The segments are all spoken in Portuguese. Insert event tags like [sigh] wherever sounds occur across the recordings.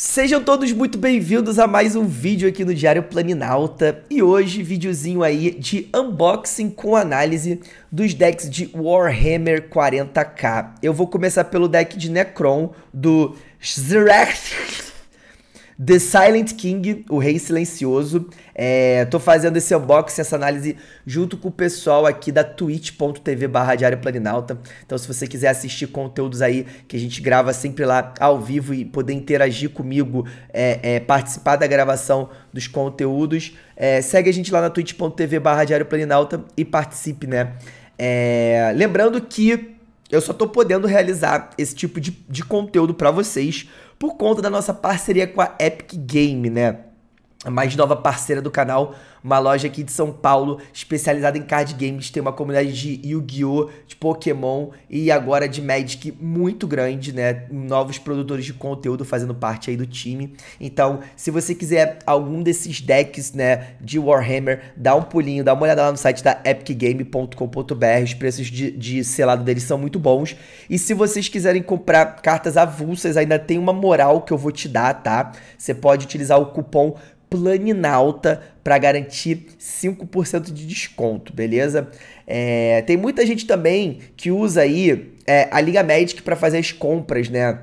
Sejam todos muito bem-vindos a mais um vídeo aqui no Diário Planinalta e hoje videozinho aí de unboxing com análise dos decks de Warhammer 40k. Eu vou começar pelo deck de Necron do Zrek The Silent King, o Rei Silencioso. É, tô fazendo esse unboxing, essa análise junto com o pessoal aqui da twitch.tv barra Diário Planinalta. Então se você quiser assistir conteúdos aí que a gente grava sempre lá ao vivo e poder interagir comigo, é, é, participar da gravação dos conteúdos, é, segue a gente lá na twitch.tv barra Diário Planinalta e participe, né? É, lembrando que eu só tô podendo realizar esse tipo de, de conteúdo para vocês por conta da nossa parceria com a Epic Game, né? a mais nova parceira do canal, uma loja aqui de São Paulo, especializada em card games, tem uma comunidade de Yu-Gi-Oh!, de Pokémon e agora de Magic muito grande, né? Novos produtores de conteúdo fazendo parte aí do time. Então, se você quiser algum desses decks, né, de Warhammer, dá um pulinho, dá uma olhada lá no site da epicgame.com.br, os preços de, de selado deles são muito bons. E se vocês quiserem comprar cartas avulsas, ainda tem uma moral que eu vou te dar, tá? Você pode utilizar o cupom Planinalta para garantir 5% de desconto, beleza? É, tem muita gente também que usa aí é, a Liga Magic para fazer as compras, né?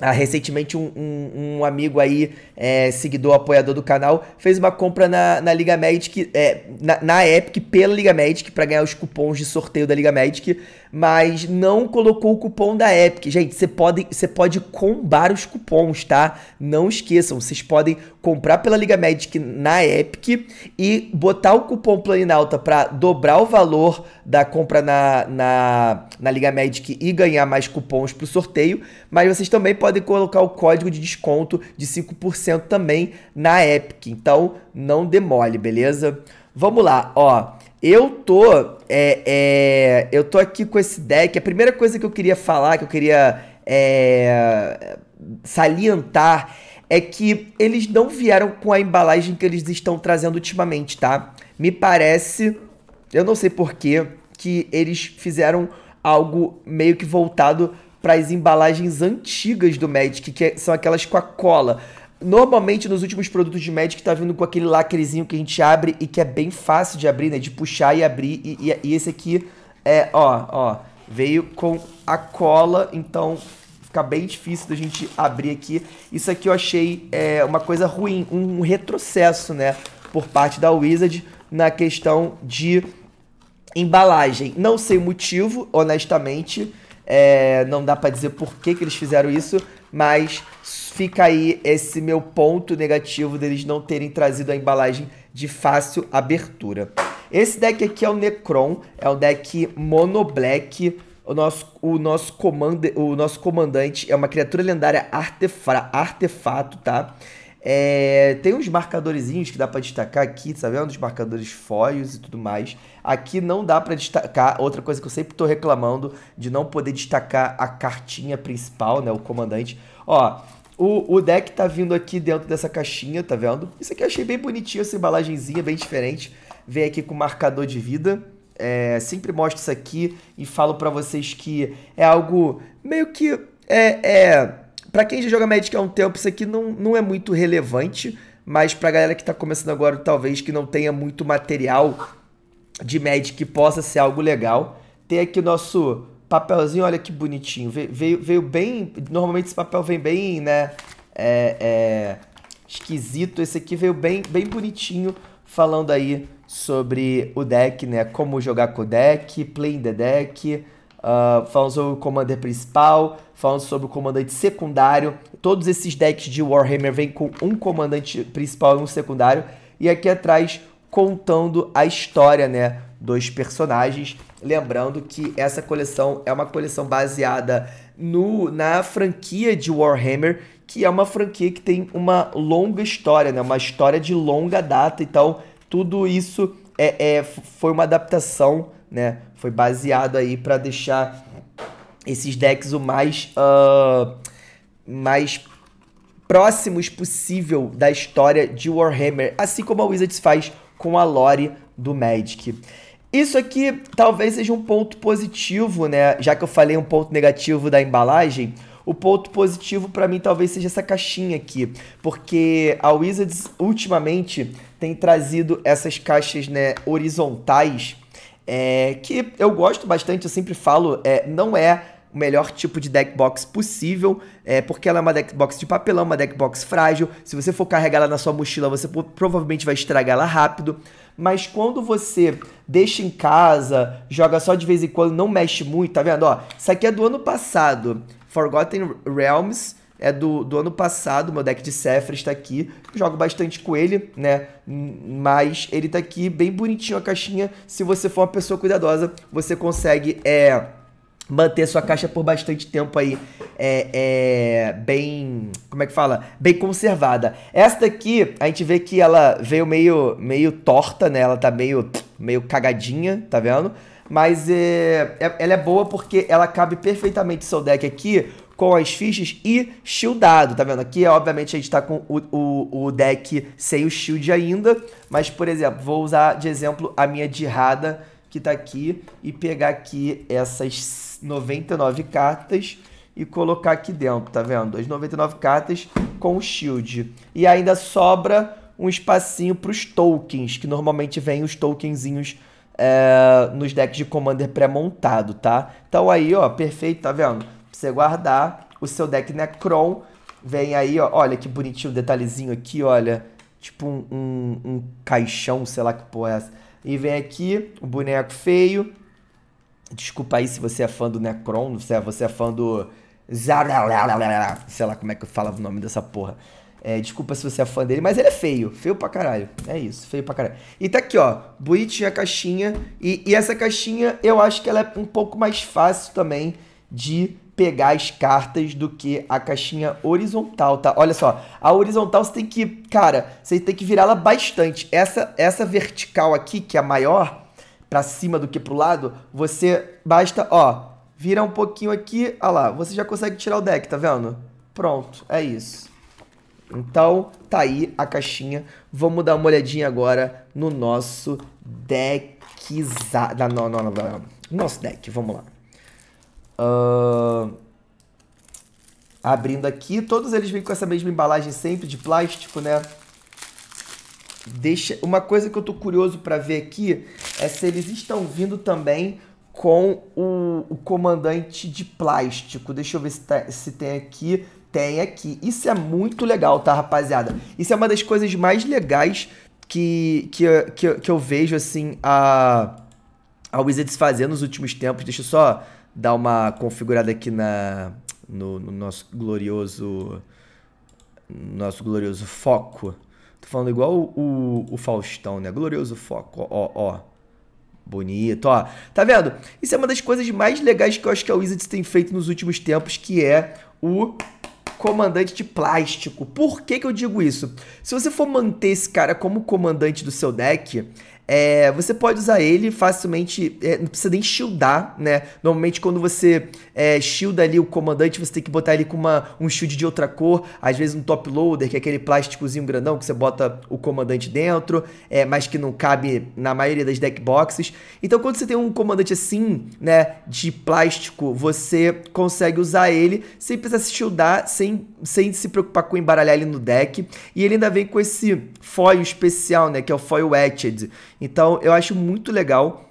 Ah, recentemente um, um, um, amigo aí, é, seguidor, apoiador do canal, fez uma compra na, na Liga Magic, é, na, na Epic, pela Liga Magic, para ganhar os cupons de sorteio da Liga Magic mas não colocou o cupom da Epic. Gente, você pode, você pode combar os cupons, tá? Não esqueçam, vocês podem comprar pela Liga Magic na Epic e botar o cupom Planinalta para dobrar o valor da compra na, na, na Liga Magic e ganhar mais cupons pro sorteio, mas vocês também podem colocar o código de desconto de 5% também na Epic. Então, não demole, beleza? Vamos lá, ó. Eu tô. É, é, eu tô aqui com esse deck. A primeira coisa que eu queria falar, que eu queria é, salientar, é que eles não vieram com a embalagem que eles estão trazendo ultimamente, tá? Me parece, eu não sei porquê, que eles fizeram algo meio que voltado para as embalagens antigas do Magic, que são aquelas com a cola. Normalmente nos últimos produtos de Magic tá vindo com aquele lacrezinho que a gente abre e que é bem fácil de abrir, né? De puxar e abrir. E, e, e esse aqui é, ó, ó, veio com a cola, então fica bem difícil da gente abrir aqui. Isso aqui eu achei é, uma coisa ruim, um retrocesso, né? Por parte da Wizard na questão de embalagem. Não sei o motivo, honestamente. É, não dá para dizer por que, que eles fizeram isso, mas fica aí esse meu ponto negativo deles não terem trazido a embalagem de fácil abertura. Esse deck aqui é o Necron, é um deck mono black. O nosso, o, nosso comanda, o nosso comandante é uma criatura lendária artefra, artefato, tá? É, tem uns marcadorzinhos que dá para destacar aqui, tá vendo? Os marcadores foios e tudo mais. Aqui não dá para destacar, outra coisa que eu sempre tô reclamando, de não poder destacar a cartinha principal, né? O comandante. Ó, o, o deck tá vindo aqui dentro dessa caixinha, tá vendo? Isso aqui eu achei bem bonitinho, essa embalagenzinha, bem diferente. Vem aqui com marcador de vida. É, sempre mostro isso aqui e falo para vocês que é algo meio que... É, é, para quem já joga Magic há um tempo, isso aqui não, não é muito relevante. Mas pra galera que tá começando agora, talvez que não tenha muito material de Magic que possa ser algo legal. Tem aqui o nosso papelzinho, olha que bonitinho. Veio, veio bem. Normalmente esse papel vem bem, né? É, é, esquisito. Esse aqui veio bem, bem bonitinho, falando aí sobre o deck, né? Como jogar com o deck, play in the deck. Uh, falando sobre o comandante principal, falando sobre o comandante secundário. Todos esses decks de Warhammer vêm com um comandante principal e um secundário. E aqui atrás contando a história, né? Dos personagens Lembrando que essa coleção é uma coleção baseada no, na franquia de Warhammer, que é uma franquia que tem uma longa história, né? uma história de longa data. Então, tudo isso é, é foi uma adaptação, né? foi baseado aí para deixar esses decks o mais, uh, mais próximos possível da história de Warhammer, assim como a Wizards faz com a lore do Magic. Isso aqui talvez seja um ponto positivo, né? Já que eu falei um ponto negativo da embalagem, o ponto positivo para mim talvez seja essa caixinha aqui, porque a Wizards ultimamente tem trazido essas caixas, né, horizontais, é, que eu gosto bastante, eu sempre falo, é, não é o melhor tipo de deck box possível, é, porque ela é uma deck box de papelão, uma deck box frágil. Se você for carregar ela na sua mochila, você provavelmente vai estragá-la rápido. Mas quando você deixa em casa, joga só de vez em quando, não mexe muito, tá vendo? Ó, isso aqui é do ano passado. Forgotten Realms é do, do ano passado, meu deck de Sephiroth está aqui. Eu jogo bastante com ele, né? Mas ele tá aqui bem bonitinho a caixinha. Se você for uma pessoa cuidadosa, você consegue é, manter sua caixa por bastante tempo aí é, é, bem como é que fala bem conservada esta aqui a gente vê que ela veio meio meio torta né ela tá meio meio cagadinha tá vendo mas é, é, ela é boa porque ela cabe perfeitamente seu deck aqui com as fichas e shieldado, tá vendo? Aqui, obviamente, a gente tá com o, o, o deck sem o shield ainda, mas, por exemplo, vou usar de exemplo a minha Rada, que tá aqui, e pegar aqui essas 99 cartas e colocar aqui dentro, tá vendo? 99 cartas com o shield. E ainda sobra um espacinho para os tokens, que normalmente vem os tokenzinhos é, nos decks de Commander pré-montado, tá? Então aí, ó, perfeito, tá vendo? Pra você guardar o seu deck Necron, vem aí, ó, olha que bonitinho o detalhezinho aqui, olha, tipo um, um, um caixão, sei lá que porra é essa. E vem aqui o um boneco feio, Desculpa aí se você é fã do Necron, se é, você é fã do. Sei lá como é que eu falava o nome dessa porra. É, desculpa se você é fã dele, mas ele é feio. Feio pra caralho. É isso, feio pra caralho. E tá aqui, ó. Bonitinha a caixinha. E, e essa caixinha eu acho que ela é um pouco mais fácil também de pegar as cartas do que a caixinha horizontal, tá? Olha só, a horizontal você tem que, cara, você tem que virá-la bastante. Essa essa vertical aqui, que é a maior, para cima do que pro lado, você basta, ó, virar um pouquinho aqui, ó lá, você já consegue tirar o deck, tá vendo? Pronto, é isso. Então, tá aí a caixinha. Vamos dar uma olhadinha agora no nosso deckzada. Não, não, não, não. Nosso deck, vamos lá. Uh... Abrindo aqui, todos eles vêm com essa mesma embalagem sempre de plástico, né? Deixa, uma coisa que eu tô curioso para ver aqui é se eles estão vindo também com o, o comandante de plástico. Deixa eu ver se, tá, se tem aqui. Tem aqui. Isso é muito legal, tá, rapaziada? Isso é uma das coisas mais legais que, que, que, que eu vejo, assim, a, a Wizards fazer nos últimos tempos. Deixa eu só dar uma configurada aqui na, no, no nosso glorioso... Nosso glorioso foco falando igual o, o Faustão, né? Glorioso foco, ó, ó. Bonito, ó. Tá vendo? Isso é uma das coisas mais legais que eu acho que a Wizards tem feito nos últimos tempos, que é o comandante de plástico. Por que, que eu digo isso? Se você for manter esse cara como comandante do seu deck, é, você pode usar ele facilmente, é, não precisa nem shieldar, né? Normalmente quando você é, shielda ali o comandante, você tem que botar ele com uma, um shield de outra cor, às vezes um top loader, que é aquele plásticozinho grandão que você bota o comandante dentro, é, mas que não cabe na maioria das deck boxes. Então quando você tem um comandante assim, né, de plástico, você consegue usar ele sem precisar se shieldar, sem, sem se preocupar com embaralhar ele no deck. E ele ainda vem com esse foil especial, né, que é o foil etched. Então eu acho muito legal.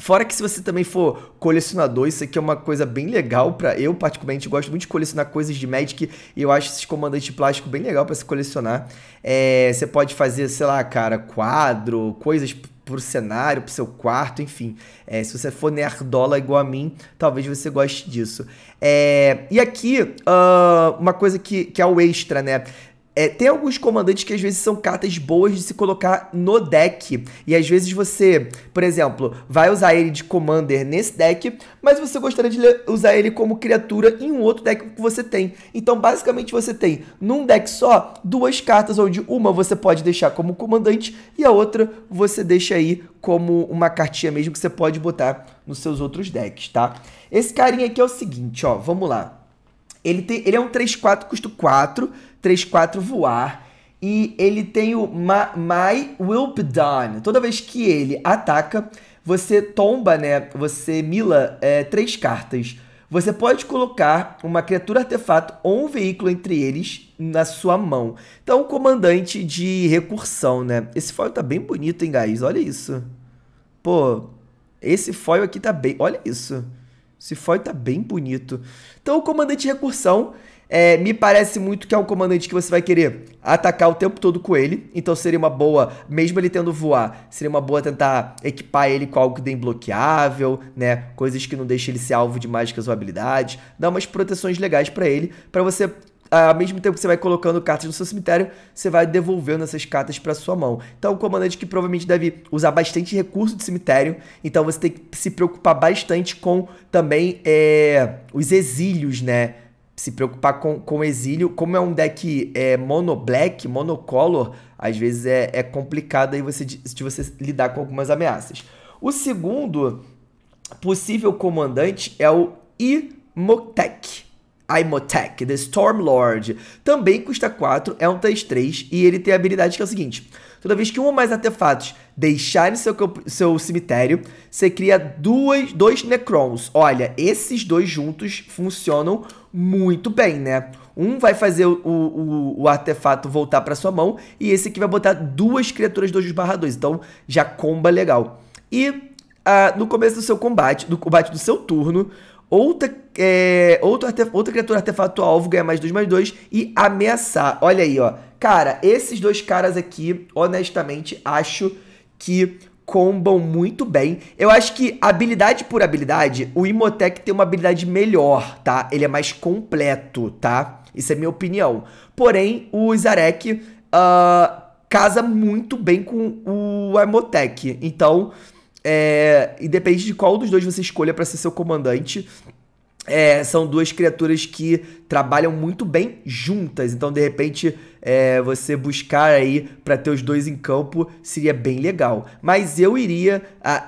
Fora que se você também for colecionador, isso aqui é uma coisa bem legal para eu particularmente gosto muito de colecionar coisas de Magic e eu acho esses comandantes de plástico bem legal para se colecionar. É, você pode fazer, sei lá, cara, quadro, coisas pro cenário, pro seu quarto, enfim. É, se você for nerdola igual a mim, talvez você goste disso. É, e aqui, uh, uma coisa que, que é o extra, né? É, tem alguns comandantes que às vezes são cartas boas de se colocar no deck. E às vezes você, por exemplo, vai usar ele de commander nesse deck, mas você gostaria de usar ele como criatura em um outro deck que você tem. Então, basicamente, você tem num deck só duas cartas, onde uma você pode deixar como comandante e a outra você deixa aí como uma cartinha mesmo que você pode botar nos seus outros decks, tá? Esse carinha aqui é o seguinte, ó, vamos lá. Ele, tem, ele é um 3-4, custo 4 34 voar. E ele tem o My Will Be Done. Toda vez que ele ataca, você tomba, né? Você mila é, três cartas. Você pode colocar uma criatura artefato ou um veículo entre eles na sua mão. Então, comandante de recursão, né? Esse foil tá bem bonito, hein, guys? Olha isso. Pô, esse foil aqui tá bem... Olha isso. Esse foil tá bem bonito. Então, comandante de recursão é, me parece muito que é um comandante que você vai querer atacar o tempo todo com ele. Então seria uma boa, mesmo ele tendo voar, seria uma boa tentar equipar ele com algo que dê imbloqueável, né? Coisas que não deixem ele ser alvo de mágicas ou habilidades. Dar umas proteções legais para ele, para você ao mesmo tempo que você vai colocando cartas no seu cemitério, você vai devolvendo essas cartas para sua mão. Então, o um comandante que provavelmente deve usar bastante recurso de cemitério, então você tem que se preocupar bastante com também é, os exílios, né? se preocupar com, com exílio. Como é um deck é, mono black, monocolor, às vezes é, é complicado aí você, de você lidar com algumas ameaças. O segundo possível comandante é o Imotek. Imotech, The Stormlord. Também custa 4, é um 3-3 e ele tem a habilidade que é o seguinte. Toda vez que um ou mais artefatos deixarem seu, seu cemitério, você cria duas, dois Necrons. Olha, esses dois juntos funcionam muito bem, né? Um vai fazer o, o, o artefato voltar para sua mão e esse aqui vai botar duas criaturas 2 2. Então já comba legal. E ah, no começo do seu combate, do combate do seu turno, outra, é, outra, outra criatura artefato alvo ganha mais 2 mais 2 e ameaçar. Olha aí, ó. Cara, esses dois caras aqui, honestamente, acho que combam muito bem. Eu acho que habilidade por habilidade, o Imotec tem uma habilidade melhor, tá? Ele é mais completo, tá? Isso é minha opinião. Porém, o Zarek uh, casa muito bem com o Imotec. Então, é, independente de qual dos dois você escolha para ser seu comandante, é, são duas criaturas que trabalham muito bem juntas. Então, de repente, é, você buscar aí para ter os dois em campo seria bem legal. Mas eu iria,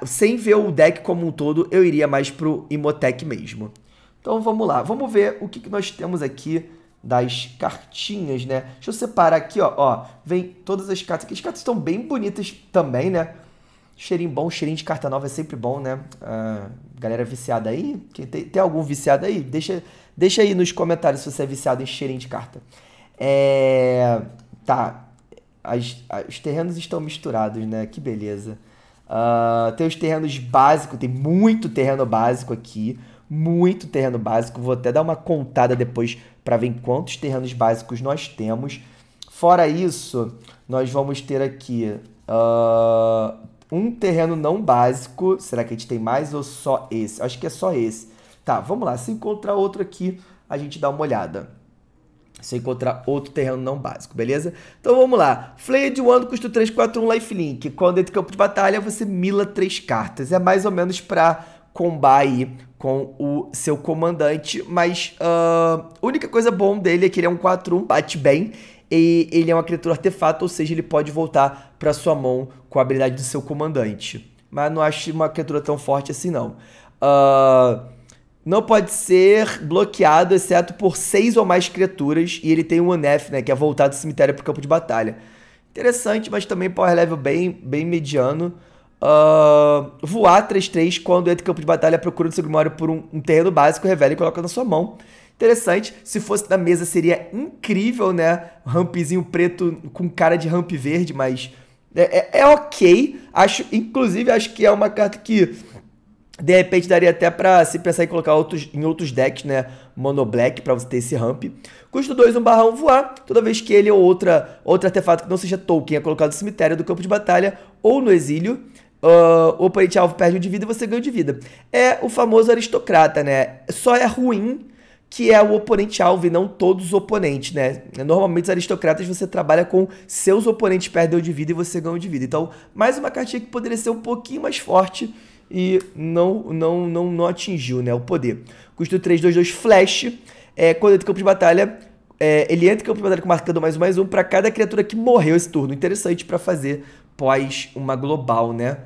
sem ver o deck como um todo, eu iria mais pro Imotec mesmo. Então vamos lá, vamos ver o que, que nós temos aqui das cartinhas, né? Deixa eu separar aqui, ó, ó, vem todas as cartas. Aqui as cartas estão bem bonitas também, né? Cheirinho bom, cheirinho de carta nova é sempre bom, né? Ah, galera viciada aí, tem, tem, algum viciado aí? Deixa, deixa aí nos comentários se você é viciado em cheirinho de carta. É, tá, As, os terrenos estão misturados, né? Que beleza. Ah, tem os terrenos básicos, tem muito terreno básico aqui, muito terreno básico. Vou até dar uma contada depois para ver quantos terrenos básicos nós temos. Fora isso, nós vamos ter aqui uh, um terreno não básico. Será que a gente tem mais ou só esse? Acho que é só esse. Tá, vamos lá. Se encontrar outro aqui, a gente dá uma olhada. Se encontrar outro terreno não básico, beleza? Então vamos lá. Flayer de Wando custa 1 lifelink. Quando entra em campo de batalha, você mila três cartas. É mais ou menos pra combar aí com o seu comandante. Mas ah, a uh, única coisa bom dele é que ele é um 4-1, bate bem. E ele é uma criatura artefato, ou seja, ele pode voltar para sua mão com a habilidade do seu comandante. Mas não acho uma criatura tão forte assim, não. Uh, não pode ser bloqueado, exceto por seis ou mais criaturas. E ele tem um NF, né? Que é voltado do cemitério para o campo de batalha. Interessante, mas também power level bem, bem mediano. Uh, voar 3-3 quando entra em campo de batalha, procura o seu Grimório por um, um, terreno básico, revela e coloca na sua mão. Interessante, se fosse na mesa seria incrível, né? Rampzinho preto com cara de ramp verde, mas é, é, é, ok, acho, inclusive acho que é uma carta que de repente daria até para se pensar em colocar outros, em outros decks, né? Mono Black, para você ter esse ramp. Custo 2, 1 barra 1 voar. Toda vez que ele ou outra, outro artefato que não seja Tolkien é colocado no cemitério do campo de batalha ou no exílio, uh, o oponente alvo perde um de vida e você ganha um de vida. É o famoso aristocrata, né? Só é ruim que é o oponente-alvo e não todos os oponentes, né? Normalmente os aristocratas você trabalha com seus oponentes perdeu de vida e você ganhou de vida. Então, mais uma cartinha que poderia ser um pouquinho mais forte e não não não, não atingiu, né, o poder. Custo 3, 2, 2, flash. É, quando entra em campo de batalha, é, ele entra em campo de batalha com marcador mais um, mais um para cada criatura que morreu esse turno. Interessante para fazer pós uma global, né?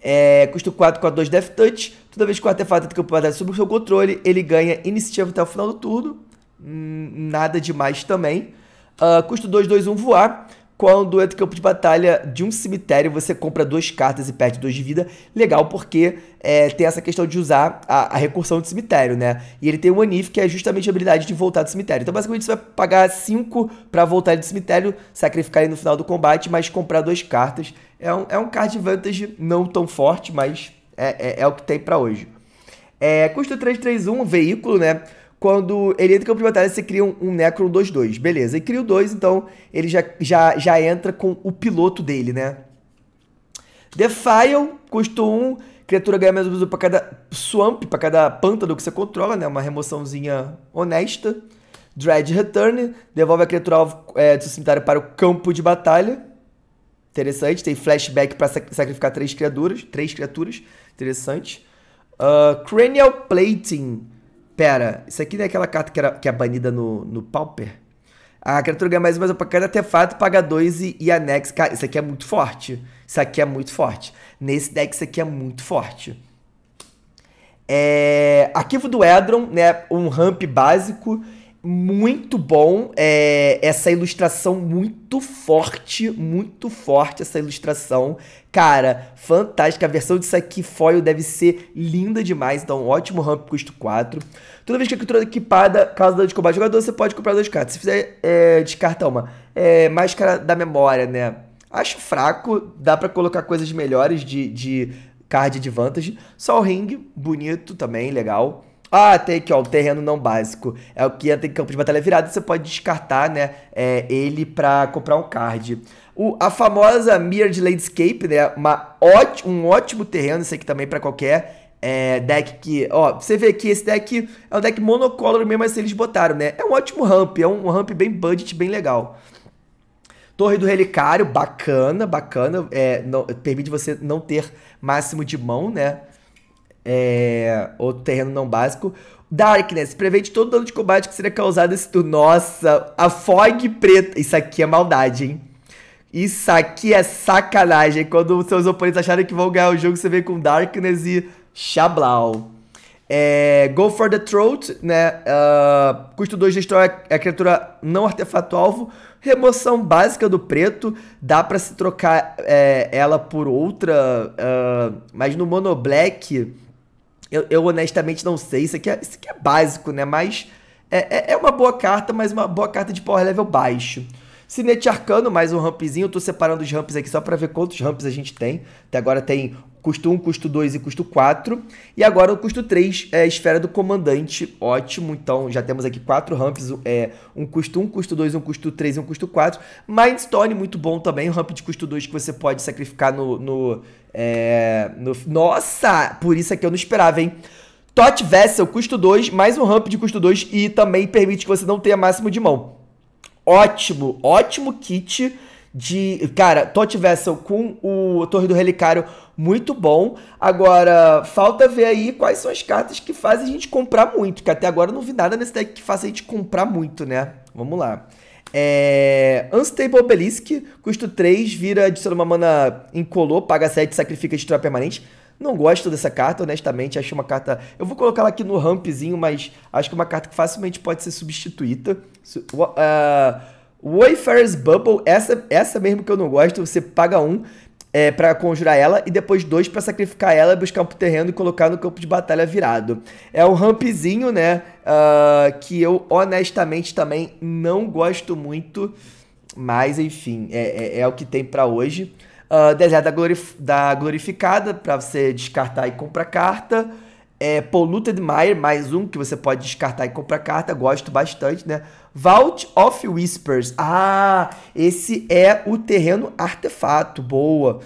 É, custo 4, 4, 2, Death Touch. Toda vez que o artefato entra em campo de batalha sob o seu controle, ele ganha iniciativa até o final do turno. Hum, nada demais também. Uh, custo 2, 2, 1, voar. Quando entra em campo de batalha de um cemitério, você compra duas cartas e perde dois de vida. Legal, porque é, tem essa questão de usar a, a, recursão do cemitério, né? E ele tem o Anif, que é justamente a habilidade de voltar do cemitério. Então, basicamente, você vai pagar 5 para voltar do cemitério, sacrificar ele no final do combate, mas comprar duas cartas. É um, é um card vantage não tão forte, mas é, é, é o que tem para hoje. É, custo 331, veículo, né? Quando ele entra em campo de batalha, você cria um, um Necron 2-2. Beleza, e cria o 2, então ele já, já, já entra com o piloto dele, né? Defile, custo 1, criatura ganha menos uso para cada swamp, para cada pântano que você controla, né? Uma remoçãozinha honesta. Dread Return, devolve a criatura alvo, é, do seu cemitério para o campo de batalha. Interessante, tem flashback para sac sacrificar três criaturas, três criaturas. Interessante. Uh, cranial Plating. Pera, isso aqui não é aquela carta que, era, que é banida no, no Pauper? A criatura ganha mais uma para cada artefato, paga 2 e, e anexa. Cara, isso aqui é muito forte. Isso aqui é muito forte. Nesse deck, isso aqui é muito forte. É... Arquivo do Edron, né? Um ramp básico muito bom é, essa ilustração muito forte, muito forte essa ilustração. Cara, fantástica. A versão disso aqui foil deve ser linda demais. Então, ótimo ramp custo 4. Toda vez que a criatura é equipada causa dano de combate jogador, você pode comprar duas cartas. Se fizer, é, descarta uma. É, máscara da memória, né? Acho fraco. Dá para colocar coisas melhores de, de card advantage. Só o ring, bonito também, legal. Ah, tem aqui, ó, o terreno não básico. É o que entra em campo de batalha virado. Você pode descartar, né, é, ele para comprar um card. O, a famosa Mirrored Landscape, né, uma ótimo, um ótimo terreno, isso aqui também para qualquer é, deck que... Ó, você vê aqui, esse deck é um deck monocolor mesmo, mas assim eles botaram, né? É um ótimo ramp, é um, um ramp bem budget, bem legal. Torre do Relicário, bacana, bacana. É, não, permite você não ter máximo de mão, né? É, outro terreno não básico. Darkness, prevente todo dano de combate que seria causado nesse turno. Nossa, a Fog preta. Isso aqui é maldade, hein? Isso aqui é sacanagem. Quando seus oponentes acharem que vão ganhar o jogo, você vem com Darkness e Xablau. É, go for the Throat, né? Uh, custo 2 destrói a criatura não artefato-alvo. Remoção básica do preto. Dá para se trocar é, ela por outra. Uh, mas no Mono Black eu, eu honestamente não sei, isso aqui é, isso aqui é básico, né? Mas é, é, é uma boa carta, mas uma boa carta de power level baixo. Cinete Arcano, mais um rampzinho. Eu tô separando os ramps aqui só para ver quantos ramps a gente tem. Até agora tem custo 1, custo 2 e custo 4. E agora o custo 3 é a esfera do comandante. Ótimo, então já temos aqui 4 ramps, é, um custo 1, custo 2, um custo 3 e um custo 4. Mindstone, muito bom também, um ramp de custo 2 que você pode sacrificar no, no, é, no... Nossa, por isso aqui é eu não esperava, hein? Tot Vessel, custo 2, mais um ramp de custo 2 e também permite que você não tenha máximo de mão. Ótimo, ótimo kit de. Cara, Todd Vessel com o Torre do Relicário muito bom. Agora, falta ver aí quais são as cartas que fazem a gente comprar muito. Que até agora eu não vi nada nesse deck que faça a gente comprar muito, né? Vamos lá. É... Unstable Obelisk, custo 3, vira adiciona uma mana incolor, paga 7, sacrifica destrói permanente. Não gosto dessa carta, honestamente. Acho uma carta. Eu vou colocar ela aqui no rampzinho, mas acho que é uma carta que facilmente pode ser substituída. Uh, Wayfarer's Bubble, essa, essa mesmo que eu não gosto, você paga um é, para conjurar ela e depois dois para sacrificar ela, buscar um terreno e colocar no campo de batalha virado. É um rampzinho, né? Uh, que eu honestamente também não gosto muito, mas enfim, é, é, é o que tem para hoje. Uh, deserto da, glorif da Glorificada, para você descartar e comprar carta. É, Polluted Mire, mais um que você pode descartar e comprar carta, gosto bastante, né? Vault of Whispers. Ah, esse é o terreno artefato, boa.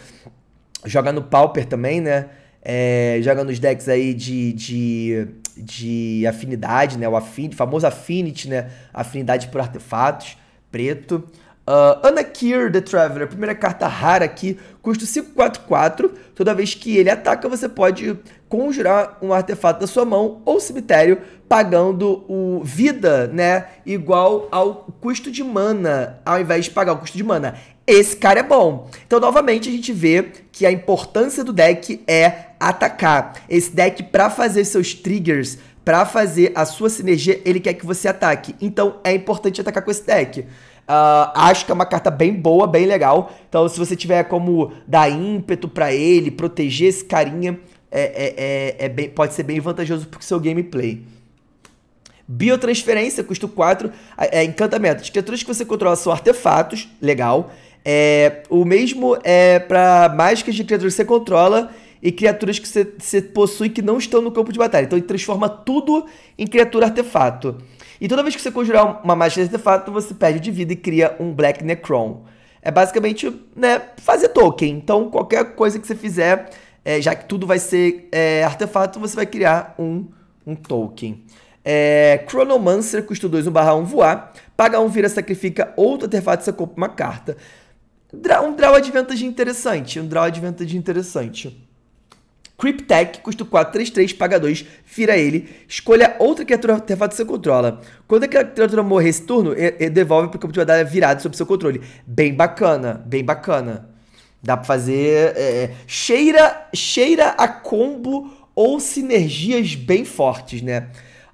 Joga no Pauper também, né? É, joga nos decks aí de, de, de afinidade, né? O affinity, famoso Affinity, né? Afinidade por artefatos, preto. Uh, ah, Anakir the Traveler, primeira carta rara aqui, custa 544. Toda vez que ele ataca, você pode conjurar um artefato da sua mão ou cemitério, pagando o vida, né? Igual ao custo de mana, ao invés de pagar o custo de mana. Esse cara é bom. Então, novamente, a gente vê que a importância do deck é atacar. Esse deck, para fazer seus triggers, para fazer a sua sinergia, ele quer que você ataque. Então, é importante atacar com esse deck. Uh, acho que é uma carta bem boa, bem legal. Então, se você tiver como dar ímpeto para ele, proteger esse carinha, é, é, é, é, bem, pode ser bem vantajoso pro seu gameplay. Biotransferência, custo 4, é, é, encantamento. As criaturas que você controla são artefatos, legal. É, o mesmo é para mágicas de criaturas que você controla e criaturas que você, você possui que não estão no campo de batalha. Então ele transforma tudo em criatura artefato. E toda vez que você conjurar uma magia de artefato, você perde de vida e cria um Black Necron. É basicamente, né, fazer token. Então, qualquer coisa que você fizer, é, já que tudo vai ser é, artefato, você vai criar um, um token. É, Chronomancer, custo 2, 1 barra 1, voar. Paga 1, um, vira, sacrifica outro artefato, e você compra uma carta. Um draw advantage interessante, um draw advantage interessante. Cryptech, custo 4, 3, 3, paga 2, vira ele. Escolha outra criatura artefato que você controla. Quando a criatura morrer esse turno, ele, devolve porque campo de batalha virado sob seu controle. Bem bacana, bem bacana. Dá pra fazer... É, é cheira, cheira a combo ou sinergias bem fortes, né?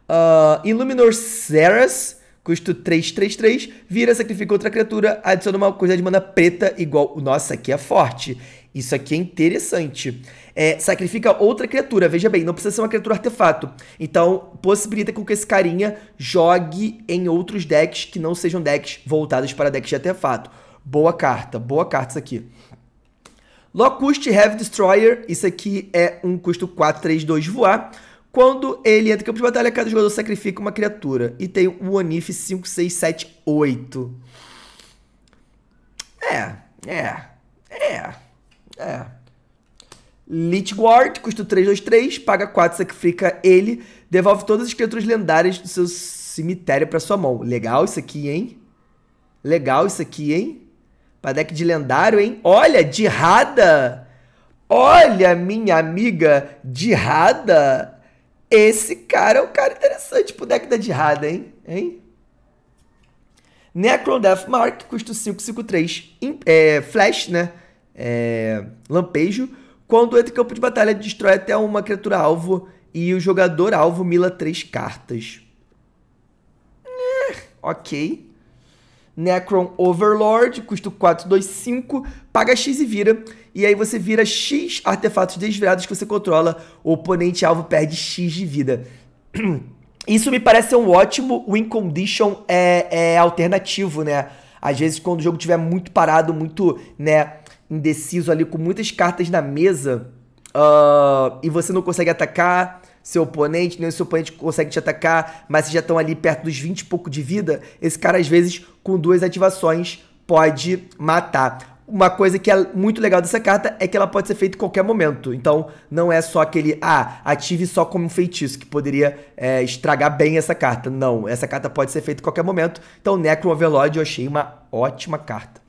Uh, Illuminor Ceras custo 333, vira, sacrifica outra criatura, adiciona uma coisa de mana preta igual. Nossa, aqui é forte. Isso aqui é interessante. É, sacrifica outra criatura. Veja bem, não precisa ser uma criatura artefato. Então, possibilita com que esse carinha jogue em outros decks que não sejam decks voltados para decks de artefato. Boa carta, boa carta isso aqui. Locust Heavy Destroyer, isso aqui é um custo 4, 3, 2 voar. Quando ele entra em campo de batalha, cada jogador sacrifica uma criatura. E tem o Onif 5, 6, 7, 8. É, é, é, é. Lich Guard, custa 3, 2, 3, paga 4, sacrifica ele, devolve todas as criaturas lendárias do seu cemitério para sua mão. Legal isso aqui, hein? Legal isso aqui, hein? Pra deck de lendário, hein? Olha, de rada! Olha, minha amiga, de rada! Esse cara é um cara interessante pro deck da Jihada, hein? hein? Necron Deathmark, custo 553, é, flash, né? É, lampejo. Quando entra em campo de batalha, destrói até uma criatura alvo e o jogador alvo mila três cartas. É, ok. Necron Overlord, custo 425, paga X e vira e aí você vira X artefatos desviados que você controla, o oponente alvo perde X de vida. [clears throat] Isso me parece um ótimo win condition é, é, alternativo, né? Às vezes quando o jogo estiver muito parado, muito, né, indeciso ali, com muitas cartas na mesa, uh, e você não consegue atacar seu oponente, nem seu oponente consegue te atacar, mas vocês já estão ali perto dos 20 e pouco de vida, esse cara às vezes com duas ativações pode matar uma coisa que é muito legal dessa carta é que ela pode ser feita em qualquer momento. Então, não é só aquele, ah, ative só como um feitiço, que poderia é, estragar bem essa carta. Não, essa carta pode ser feita em qualquer momento. Então, Necro Overlord eu achei uma ótima carta.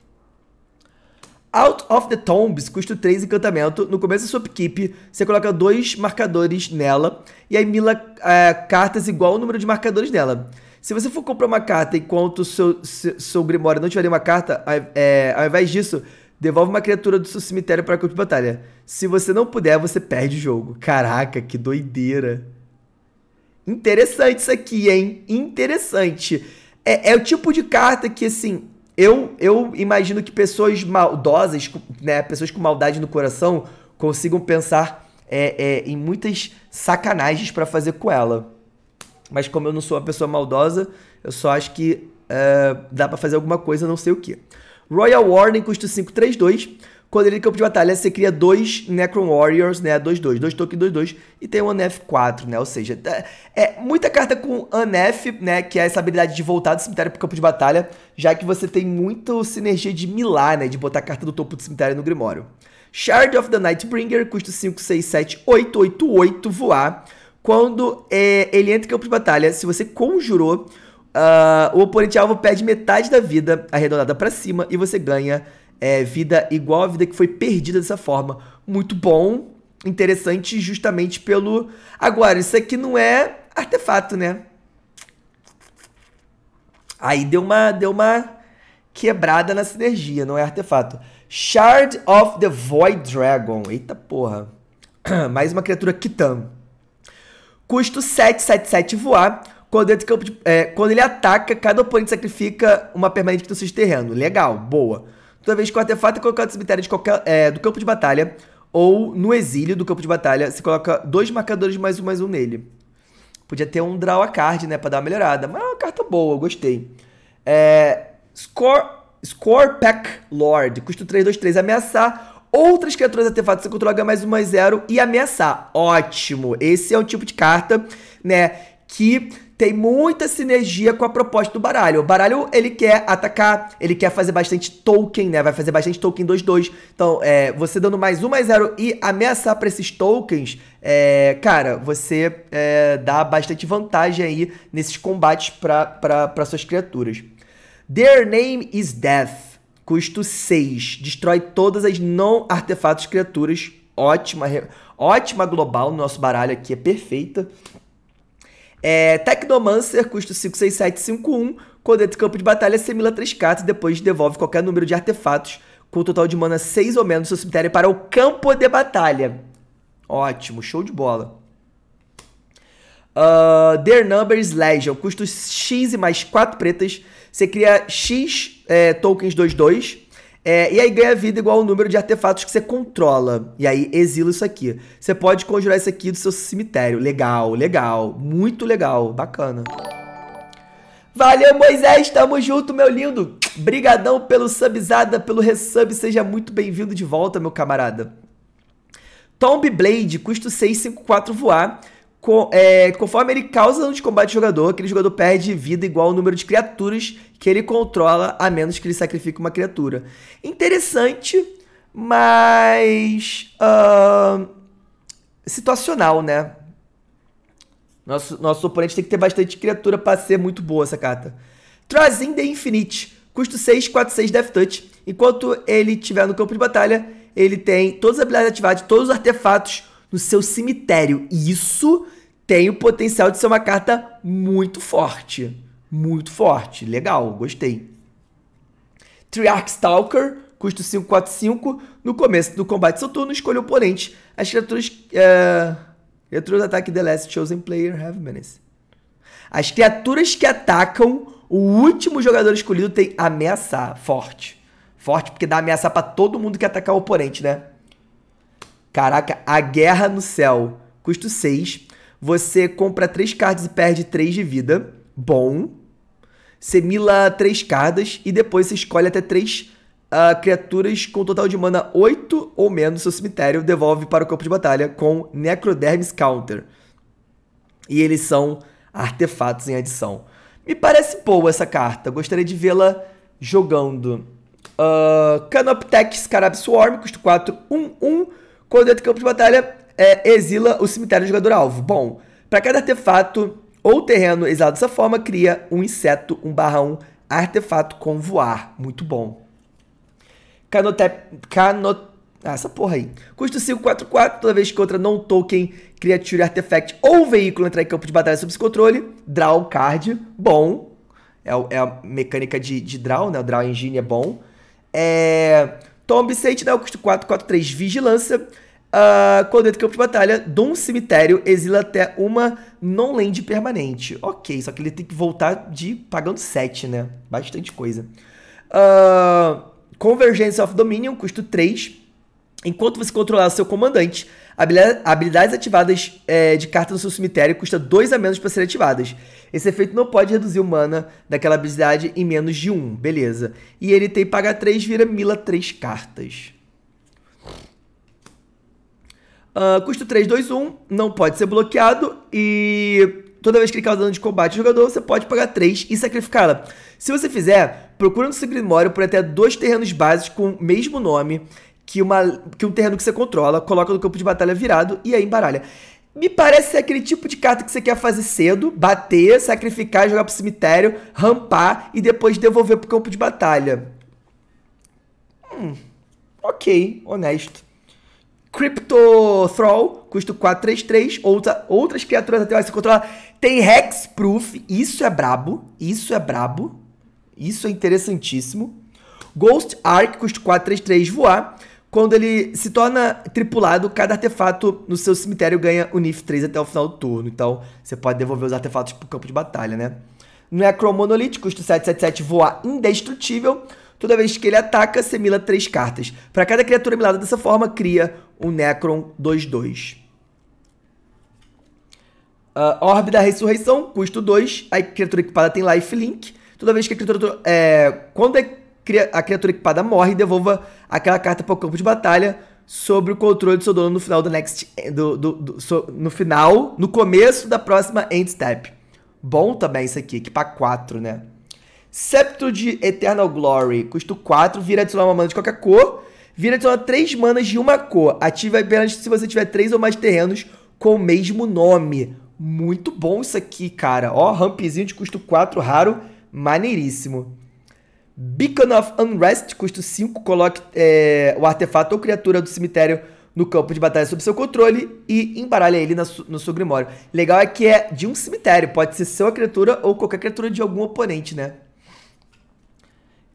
Out of the Tombs custa 3 encantamento. No começo da sua upkeep, você coloca dois marcadores nela. E aí mila é, cartas igual o número de marcadores dela. Se você for comprar uma carta enquanto seu, seu, seu Grimório não tiver uma carta, é, ao invés disso, devolve uma criatura do seu cemitério para a campo de batalha. Se você não puder, você perde o jogo. Caraca, que doideira. Interessante isso aqui, hein? Interessante. É, é o tipo de carta que, assim, eu, eu imagino que pessoas maldosas, né, pessoas com maldade no coração, consigam pensar é, é, em muitas sacanagens para fazer com ela. Mas como eu não sou uma pessoa maldosa, eu só acho que eh, dá para fazer alguma coisa, não sei o que. Royal Warning custa 532. Quando ele é campo de batalha, você cria dois Necron Warriors, né? 2-2, 2 token 2-2, e tem um Anef 4, né? Ou seja, é, é muita carta com Anef, né? Que é essa habilidade de voltar do cemitério pro campo de batalha, já que você tem muita sinergia de milar, né? De botar a carta do topo do cemitério no Grimório. Shard of the Nightbringer custa 5, 6, 7, 8, 8, 8, voar. Quando é, ele entra em campo de batalha, se você conjurou, uh, o oponente alvo perde metade da vida arredondada para cima e você ganha é, vida igual à vida que foi perdida dessa forma. Muito bom, interessante, justamente pelo. Agora, isso aqui não é artefato, né? Aí deu uma, deu uma quebrada na sinergia, não é artefato. Shard of the Void Dragon. Eita porra. [clears throat] Mais uma criatura Kitam. Custo 777 voar. Quando, entra campo de, é, quando ele ataca, cada oponente sacrifica uma permanente do seu terreno. Legal, boa. Toda vez que o artefato é colocado no cemitério de qualquer, é, do campo de batalha ou no exílio do campo de batalha, se coloca dois marcadores mais um mais um nele. Podia ter um draw a card, né, pra dar uma melhorada. Mas é uma carta boa, eu gostei. É, score, score Pack Lord, custo 3, 2, 3. Ameaçar outras criaturas artefatos você controla mais uma zero e ameaçar. Ótimo! Esse é um tipo de carta, né, que tem muita sinergia com a proposta do baralho. O baralho, ele quer atacar, ele quer fazer bastante token, né? Vai fazer bastante token 2-2. Então, é, você dando mais um mais zero e ameaçar pra esses tokens, é, cara, você é, dá bastante vantagem aí nesses combates pra, pra, pra suas criaturas. Their name is death. Custo 6. Destrói todas as não artefatos criaturas. Ótima, ótima global. Nosso baralho aqui é perfeita. É, Tecnomancer, custo 5, 5, 6, 7, 1. Quando entra em campo de batalha, assimila 3 cartas depois devolve qualquer número de artefatos com o total de mana 6 ou menos no seu cemitério para o campo de batalha. Ótimo, show de bola. Uh, their numbers legend. Custo X e mais 4 pretas. Você cria X é, tokens 2-2. É, e aí ganha vida igual ao número de artefatos que você controla. E aí exila isso aqui. Você pode conjurar isso aqui do seu cemitério. Legal, legal. Muito legal. Bacana. Valeu, Moisés. Tamo junto, meu lindo. Brigadão pelo subzada, pelo resub. Seja muito bem-vindo de volta, meu camarada. Tomb Blade, custo 654 voar com, é, conforme ele causa dano de combate ao jogador, aquele jogador perde vida igual ao número de criaturas que ele controla, a menos que ele sacrifique uma criatura. Interessante, mas. Uh, situacional, né? Nosso, nosso oponente tem que ter bastante criatura para ser muito boa essa carta. Trazin the Infinite. Custo 6, 4, 6 Death Touch. Enquanto ele estiver no campo de batalha, ele tem todas as habilidades ativadas, todos os artefatos no seu cemitério. E isso tem o potencial de ser uma carta muito forte. Muito forte. Legal, gostei. Triarch Stalker, custo 545. No começo do combate seu turno, escolha o oponente. As criaturas. Uh, criaturas ataque The Last Chosen Player have menace. As criaturas que atacam o último jogador escolhido tem ameaça Forte. Forte, porque dá ameaça para todo mundo que atacar o oponente, né? Caraca, a guerra no céu. Custo 6. Você compra 3 cards e perde 3 de vida. Bom. Você mila 3 cardas e depois você escolhe até 3 uh, ah, criaturas com total de mana 8 ou menos no seu cemitério. Devolve para o campo de batalha com Necrodermis Counter. E eles são artefatos em adição. Me parece boa essa carta. Gostaria de vê-la jogando. Uh, ah, Canoptech Scarab Swarm, custo 4, 1, 1. Quando entra em campo de batalha, é, exila o cemitério do jogador-alvo. Bom, para cada artefato ou terreno exilado dessa forma, cria um inseto 1 barra 1 artefato com voar. Muito bom. Canote. canot, ah, essa porra aí. Custo 544, toda vez que outra não token, criatura, artefact ou veículo entrar em campo de batalha sob seu controle, draw card, bom. É, é, a mecânica de, de draw, né? O draw engine é bom. É... Tomb Sate, né? O custo 443, vigilância. Uh, quando entra em campo de batalha, de um cemitério exila até uma non-land permanente. Ok, só que ele tem que voltar de pagando 7, né? Bastante coisa. Uh, ah, Convergence of Dominion, custo 3. Enquanto você controlar seu comandante, habilidades ativadas é, de carta no seu cemitério custa 2 a menos para serem ativadas. Esse efeito não pode reduzir o mana daquela habilidade em menos de 1, um, beleza. E ele tem pagar 3, vira mila 3 cartas. Uh, custo 3, 2, 1, não pode ser bloqueado e toda vez que ele causa dano de combate ao jogador, você pode pagar 3 e sacrificá-la. Se você fizer, procura no Sigrimório por até dois terrenos básicos com o mesmo nome que, uma, que um terreno que você controla, coloca no campo de batalha virado e aí embaralha. Me parece ser aquele tipo de carta que você quer fazer cedo, bater, sacrificar, jogar pro cemitério, rampar e depois devolver pro campo de batalha. Hum, ok, honesto. Crypto Thrall, custo 433, outra, outras criaturas até se controlar. Tem Hexproof, isso é brabo, isso é brabo, isso é interessantíssimo. Ghost Ark, custo 433, voar. Quando ele se torna tripulado, cada artefato no seu cemitério ganha o NIF 3 até o final do turno. Então, você pode devolver os artefatos pro campo de batalha, né? Necromonolith, custo 777, voar indestrutível. Toda vez que ele ataca, você mila 3 cartas. Para cada criatura milada dessa forma, cria um Necron 2-2. Uh, ah, Orbe da Ressurreição, custo 2. A criatura equipada tem lifelink. Toda vez que a criatura... É, quando a criatura equipada morre, devolva aquela carta para o campo de batalha sobre o controle do seu dono no final do next... Do, do, do so, no final, no começo da próxima end step. Bom também isso aqui, equipar 4, né? Septo de Eternal Glory, custo 4, vira adicionar uma mana de qualquer cor, vira adicionar 3 manas de uma cor. Ative apenas se você tiver 3 ou mais terrenos com o mesmo nome. Muito bom isso aqui, cara. Ó, rampzinho de custo 4 raro, maneiríssimo. Beacon of Unrest, custo 5, coloque é, o artefato ou criatura do cemitério no campo de batalha sob seu controle e embaralha ele na, no seu grimório. Legal é que é de um cemitério, pode ser sua criatura ou qualquer criatura de algum oponente, né?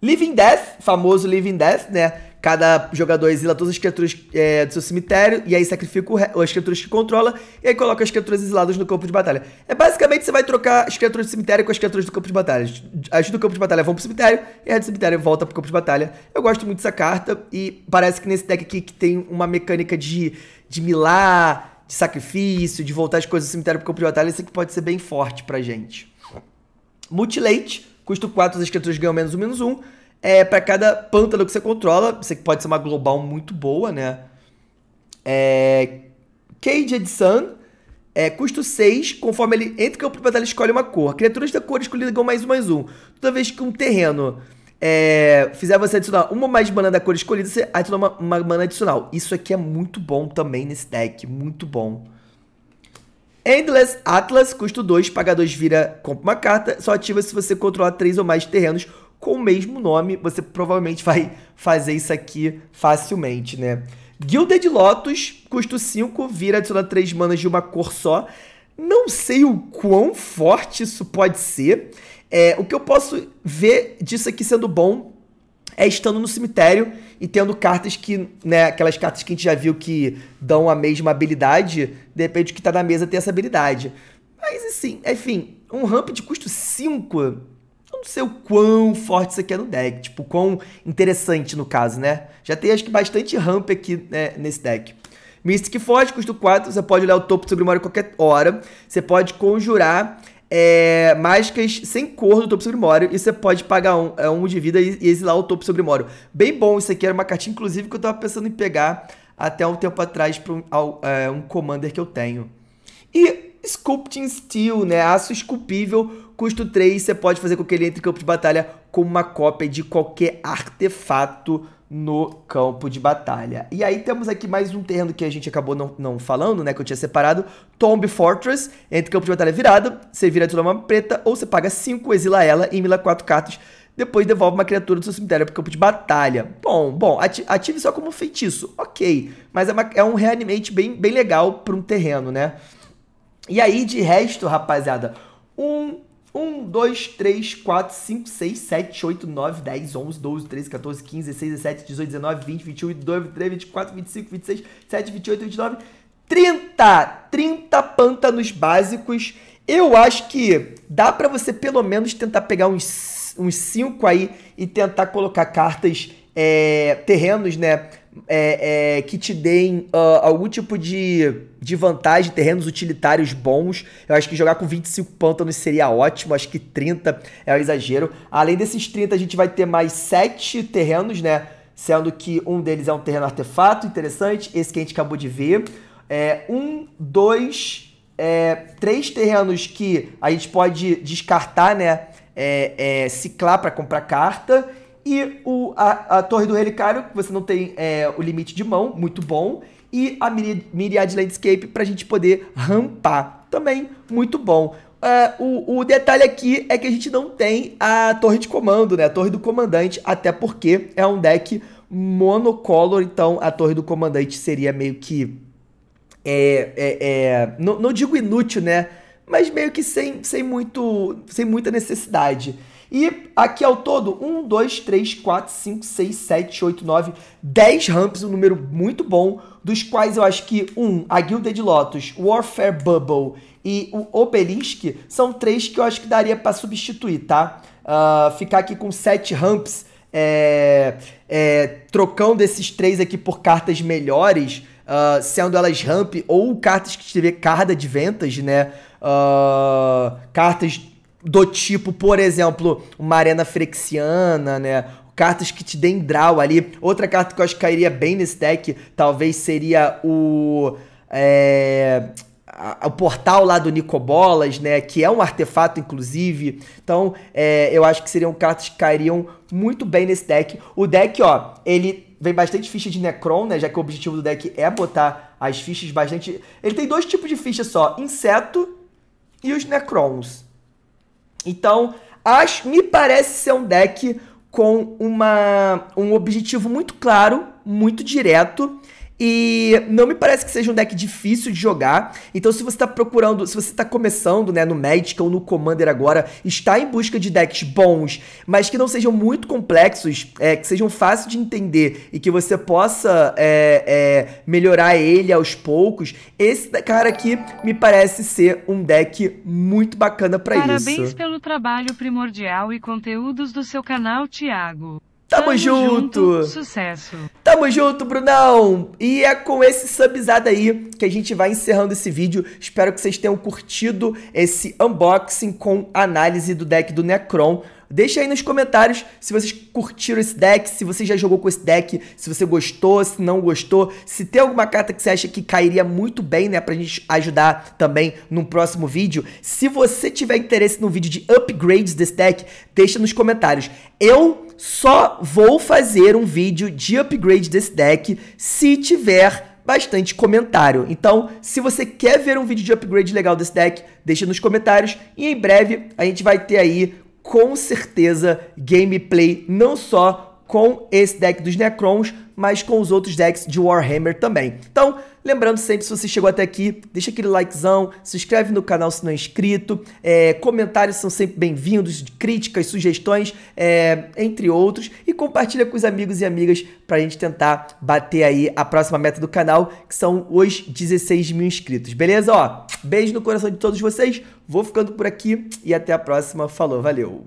Living Death, famoso Living Death, né? Cada jogador exila todas as criaturas é, do seu cemitério e aí sacrifica o, as criaturas que controla e aí coloca as criaturas exiladas no campo de batalha. É basicamente você vai trocar as criaturas do cemitério com as criaturas do campo de batalha. As do campo de batalha vão pro cemitério e as do cemitério volta pro campo de batalha. Eu gosto muito dessa carta e parece que nesse deck aqui que tem uma mecânica de, de milar, de sacrifício, de voltar as coisas do cemitério pro campo de batalha, isso aqui pode ser bem forte pra gente. Mutilate, custo 4, as criaturas ganham menos 1, menos 1 é, para cada pântano que você controla. Você pode ser uma global muito boa, né? É, Cage Sun, é, custo 6, conforme ele entra que o proprietário escolhe uma cor. Criaturas da cor escolhida ganham mais um, mais um. Toda vez que um terreno é, fizer você adicionar uma mais mana da cor escolhida, você adiciona uma, uma mana adicional. Isso aqui é muito bom também nesse deck, muito bom. Endless Atlas, custo 2, paga 2, vira, compra uma carta, só ativa se você controlar 3 ou mais terrenos com o mesmo nome, você provavelmente vai fazer isso aqui facilmente, né? Guilda de Lotus, custo 5, vira adicionar 3 manas de uma cor só. Não sei o quão forte isso pode ser. É, o que eu posso ver disso aqui sendo bom é estando no cemitério e tendo cartas que, né, aquelas cartas que a gente já viu que dão a mesma habilidade, depende do que tá na mesa ter essa habilidade. Mas assim, enfim, um ramp de custo 5 não sei o quão forte isso aqui é no deck, tipo, quão interessante no caso, né? Já tem acho que bastante ramp aqui né, nesse deck. Mystic Forge, custa 4, você pode olhar o topo do seu grimório a qualquer hora, você pode conjurar é, mágicas sem cor do topo do seu grimório e você pode pagar um, é, um de vida e, e, exilar o topo do seu grimório. Bem bom, isso aqui era uma cartinha, inclusive, que eu tava pensando em pegar até um tempo atrás para um, é, um, commander que eu tenho. E Sculpting Steel, né? Aço esculpível, custo 3. Você pode fazer com que ele entre em campo de batalha com uma cópia de qualquer artefato no campo de batalha. E aí temos aqui mais um terreno que a gente acabou não, não falando, né? Que eu tinha separado. Tomb Fortress. Entre campo de batalha virado, você vira de uma preta, ou você paga 5, exila ela e mila 4 cartas. Depois devolve uma criatura do seu cemitério o campo de batalha. Bom, bom, ative só como feitiço. Ok. Mas é, uma, é um reanimate bem, bem legal para um terreno, né? E aí, de resto, rapaziada, 1, 2, 3, 4, 5, 6, 7, 8, 9, 10, 11, 12, 13, 14, 15, 16, 17, 18, 19, 20, 21, 22, 23, 24, 25, 26, 27, 28, 29, 30! 30 pântanos básicos. Eu acho que dá para você pelo menos tentar pegar uns, uns 5 aí e tentar colocar cartas, é, terrenos, né? é, é, que te deem uh, algum tipo de, de vantagem, terrenos utilitários bons. Eu acho que jogar com 25 pântanos seria ótimo, acho que 30 é um exagero. Além desses 30, a gente vai ter mais 7 terrenos, né? Sendo que um deles é um terreno artefato interessante, esse que a gente acabou de ver. É, um, dois, é, três terrenos que a gente pode descartar, né? É, é, ciclar para comprar carta e o, a, a Torre do Relicário, que você não tem é, o limite de mão, muito bom. E a Myriad Landscape para a gente poder rampar, também muito bom. É, o, o, detalhe aqui é que a gente não tem a torre de comando, né? A torre do comandante, até porque é um deck monocolor, então a torre do comandante seria meio que. É, é, é, não, não digo inútil, né? Mas meio que sem, sem, muito, sem muita necessidade. E aqui ao todo, 1, 2, 3, 4, 5, 6, 7, 8, 9, 10 ramps, um número muito bom, dos quais eu acho que um, a Guilda de Lotus, Warfare Bubble e o Obelisk são três que eu acho que daria para substituir, tá? Uh, ficar aqui com 7 ramps, é, é, trocando esses três aqui por cartas melhores, uh, sendo elas ramp ou cartas que tiver carga de ventas, né? Uh, cartas do tipo, por exemplo, uma arena frexiana, né? Cartas que te deem draw ali. Outra carta que eu acho que cairia bem nesse deck, talvez seria o. É, a, o portal lá do Nicobolas, né? Que é um artefato, inclusive. Então, é, eu acho que seriam cartas que cairiam muito bem nesse deck. O deck, ó, ele vem bastante ficha de Necron, né? Já que o objetivo do deck é botar as fichas bastante. Ele tem dois tipos de ficha só: inseto e os Necrons. Então, acho, me parece ser um deck com uma, um objetivo muito claro, muito direto e não me parece que seja um deck difícil de jogar. Então, se você está procurando, se você está começando né, no Magic ou no Commander agora, está em busca de decks bons, mas que não sejam muito complexos, é, que sejam fáceis de entender e que você possa é, é, melhorar ele aos poucos, esse cara aqui me parece ser um deck muito bacana para isso. Parabéns pelo trabalho primordial e conteúdos do seu canal, Thiago. Tamo, junto. junto. Sucesso! Tamo junto, Brunão! E é com esse subzado aí que a gente vai encerrando esse vídeo. Espero que vocês tenham curtido esse unboxing com análise do deck do Necron. Deixa aí nos comentários se vocês curtiram esse deck, se você já jogou com esse deck, se você gostou, se não gostou, se tem alguma carta que você acha que cairia muito bem, né, pra gente ajudar também num próximo vídeo. Se você tiver interesse no vídeo de upgrades desse deck, deixa nos comentários. Eu só vou fazer um vídeo de upgrade desse deck se tiver bastante comentário. Então, se você quer ver um vídeo de upgrade legal desse deck, deixa nos comentários e em breve a gente vai ter aí com certeza gameplay não só com esse deck dos Necrons, mas com os outros decks de Warhammer também. Então, lembrando sempre, se você chegou até aqui, deixa aquele likezão, se inscreve no canal se não é inscrito, é, comentários são sempre bem-vindos, críticas, sugestões, é, entre outros, e compartilha com os amigos e amigas para a gente tentar bater aí a próxima meta do canal, que são os 16 mil inscritos, beleza? Ó, beijo no coração de todos vocês, vou ficando por aqui e até a próxima, falou, valeu!